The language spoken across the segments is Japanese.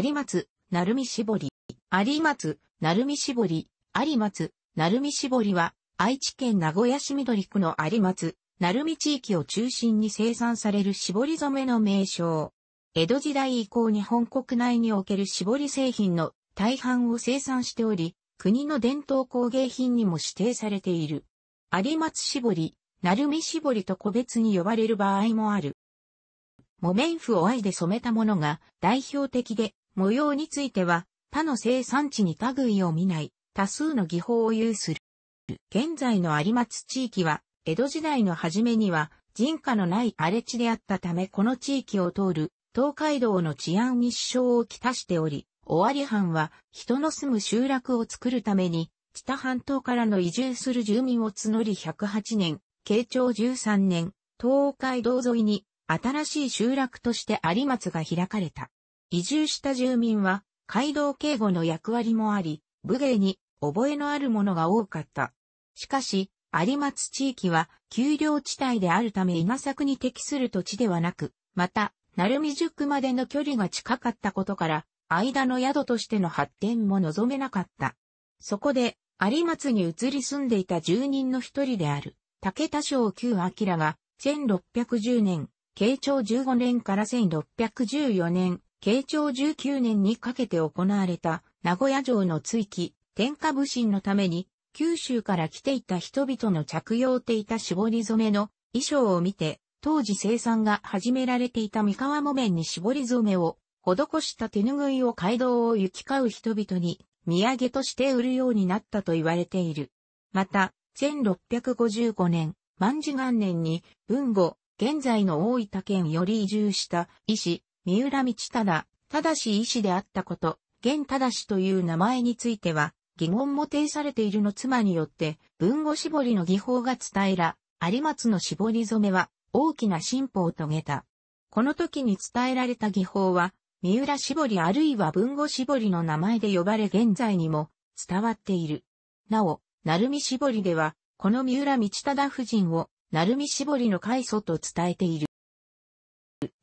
有松、なるみしぼり。有松、なるみしぼり。有松、なるみしぼりは、愛知県名古屋市緑区の有松、なるみ地域を中心に生産される絞り染めの名称。江戸時代以降日本国内における絞り製品の大半を生産しており、国の伝統工芸品にも指定されている。有松絞り、鳴海絞りと個別に呼ばれる場合もある。木綿布を愛で染めたものが代表的で、模様については、他の生産地に類を見ない多数の技法を有する。現在の有松地域は、江戸時代の初めには人家のない荒れ地であったためこの地域を通る東海道の治安に支障をきたしており、尾張藩は人の住む集落を作るために、北半島からの移住する住民を募り108年、慶長13年、東海道沿いに新しい集落として有松が開かれた。移住した住民は、街道警護の役割もあり、武芸に覚えのあるものが多かった。しかし、有松地域は、丘陵地帯であるため稲作に適する土地ではなく、また、鳴海塾までの距離が近かったことから、間の宿としての発展も望めなかった。そこで、有松に移り住んでいた住人の一人である、竹田省旧明が、1610年、慶長15年から1614年、慶長19年にかけて行われた名古屋城の追記、天下武神のために、九州から来ていた人々の着用ていた絞り染めの衣装を見て、当時生産が始められていた三河木綿に絞り染めを施した手拭いを街道を行き交う人々に土産として売るようになったと言われている。また、1655年、万事元年に、文後、現在の大分県より移住した医師、三浦道忠、正医師であったこと、現正という名前については、疑問も呈されているの妻によって、文語絞りの技法が伝えら、有松の絞り染めは大きな進歩を遂げた。この時に伝えられた技法は、三浦絞りあるいは文語絞りの名前で呼ばれ現在にも伝わっている。なお、鳴海絞りでは、この三浦道忠夫人を、鳴海絞りの開祖と伝えている。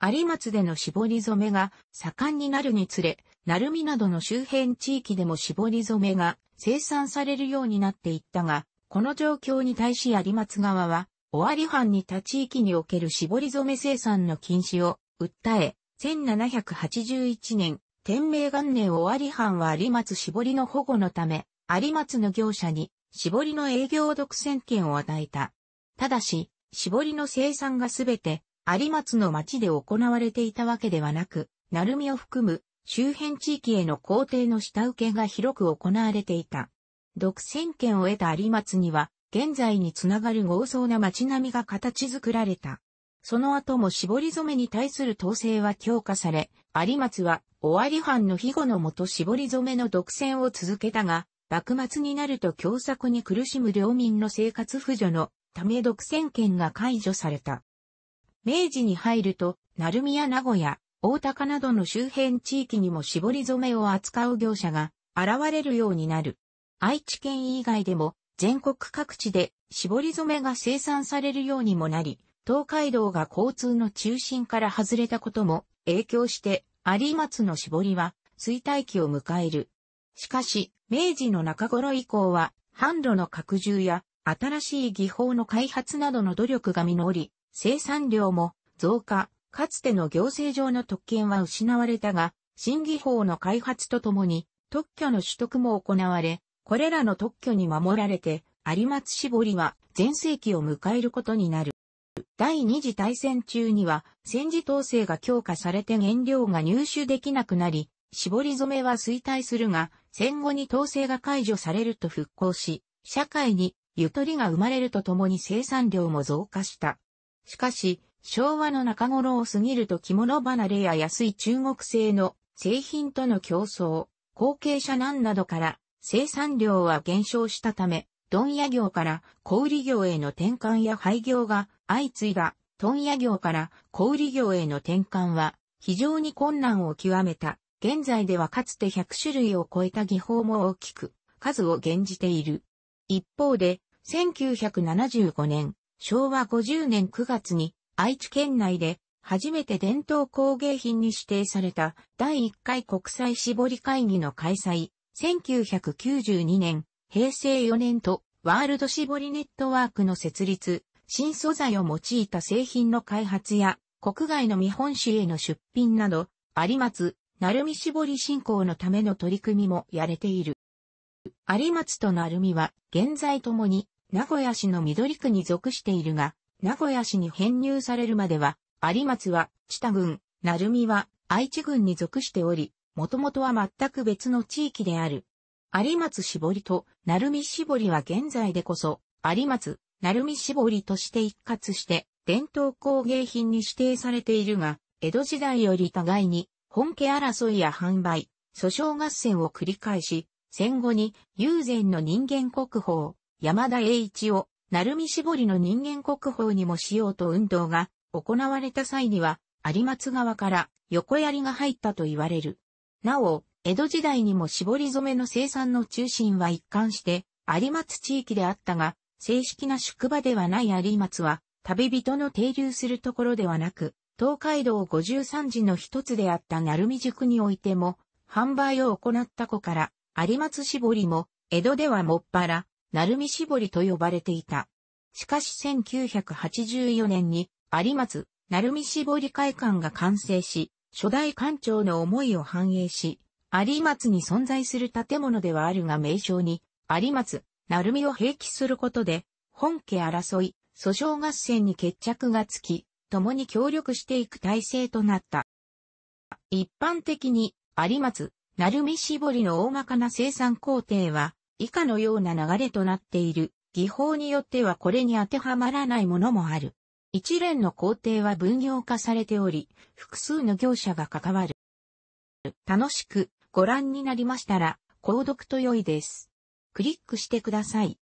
有松での絞り染めが盛んになるにつれ、鳴海などの周辺地域でも絞り染めが生産されるようになっていったが、この状況に対し有松側は、尾張藩に立ち域における絞り染め生産の禁止を訴え、1781年、天明元年尾張藩は有松絞りの保護のため、有松の業者に絞りの営業独占権を与えた。ただし、絞りの生産がすべて有松の町で行われていたわけではなく、鳴海を含む周辺地域への皇帝の下請けが広く行われていた。独占権を得た有松には、現在につながる豪壮な街並みが形作られた。その後も絞り染めに対する統制は強化され、有松は尾張藩の庇護のもと絞り染めの独占を続けたが、幕末になると凶作に苦しむ領民の生活扶助のため独占権が解除された。明治に入ると、鳴宮名古屋、大高などの周辺地域にも絞り染めを扱う業者が現れるようになる。愛知県以外でも全国各地で絞り染めが生産されるようにもなり、東海道が交通の中心から外れたことも影響して有松の絞りは衰退期を迎える。しかし、明治の中頃以降は販路の拡充や新しい技法の開発などの努力が実り、生産量も増加、かつての行政上の特権は失われたが、新技法の開発とともに特許の取得も行われ、これらの特許に守られて、有松絞りは全盛期を迎えることになる。第二次大戦中には戦時統制が強化されて原料が入手できなくなり、絞り染めは衰退するが、戦後に統制が解除されると復興し、社会にゆとりが生まれるとともに生産量も増加した。しかし、昭和の中頃を過ぎると着物離れや安い中国製の製品との競争、後継者難などから生産量は減少したため、問屋業から小売業への転換や廃業が相次いだ、問屋業から小売業への転換は非常に困難を極めた。現在ではかつて100種類を超えた技法も大きく数を減じている。一方で、1975年、昭和50年9月に愛知県内で初めて伝統工芸品に指定された第1回国際絞り会議の開催、1992年、平成4年とワールド絞りネットワークの設立、新素材を用いた製品の開発や国外の見本紙への出品など、有松、鳴海絞り振興のための取り組みもやれている。有松と鳴海は現在ともに名古屋市の緑区に属しているが、名古屋市に編入されるまでは、有松は、知多郡、鳴海は、愛知郡に属しており、もともとは全く別の地域である。有松絞りと、鳴海絞りは現在でこそ、有松、鳴海絞りとして一括して、伝統工芸品に指定されているが、江戸時代より互いに、本家争いや販売、訴訟合戦を繰り返し、戦後に、友禅の人間国宝、山田栄一を、鳴海絞りの人間国宝にもしようと運動が行われた際には、有松側から横槍が入ったと言われる。なお、江戸時代にも絞り染めの生産の中心は一貫して有松地域であったが、正式な宿場ではない有松は、旅人の停留するところではなく、東海道53寺の一つであった鳴海塾においても、販売を行った子から、有松絞りも、江戸ではもっぱら、鳴海絞りと呼ばれていた。しかし1984年に有松、鳴海絞り会館が完成し、初代館長の思いを反映し、有松に存在する建物ではあるが名称に、有松、鳴海を併記することで、本家争い、訴訟合戦に決着がつき、共に協力していく体制となった。一般的に、有松、鳴海絞りの大まかな生産工程は、以下のような流れとなっている。技法によってはこれに当てはまらないものもある。一連の工程は分業化されており、複数の業者が関わる。楽しくご覧になりましたら、購読と良いです。クリックしてください。